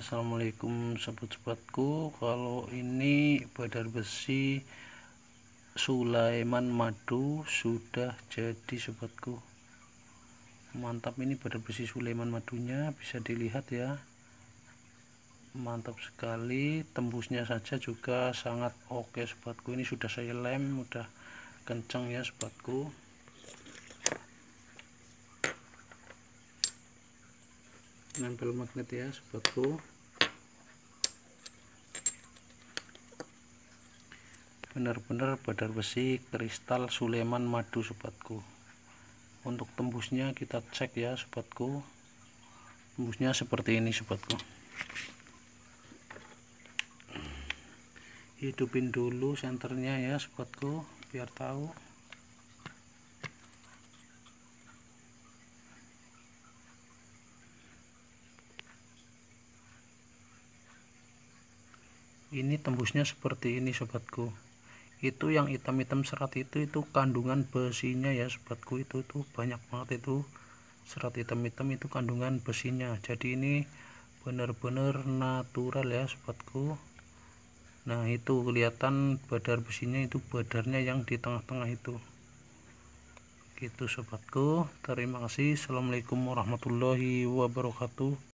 Assalamualaikum sobat-sobatku, kalau ini badar besi Sulaiman Madu sudah jadi sobatku mantap ini badar besi Sulaiman madunya bisa dilihat ya mantap sekali tembusnya saja juga sangat oke sobatku ini sudah saya lem udah kencang ya sobatku nempel magnet ya sobatku benar-benar badar besi kristal Suleman madu sobatku untuk tembusnya kita cek ya sobatku tembusnya seperti ini sobatku hidupin dulu senternya ya sobatku biar tahu ini tembusnya seperti ini sobatku itu yang hitam-hitam serat itu itu kandungan besinya ya sobatku itu tuh banyak banget itu serat hitam-hitam itu kandungan besinya jadi ini benar-benar natural ya sobatku nah itu kelihatan badar besinya itu badarnya yang di tengah-tengah itu gitu sobatku terima kasih assalamualaikum warahmatullahi wabarakatuh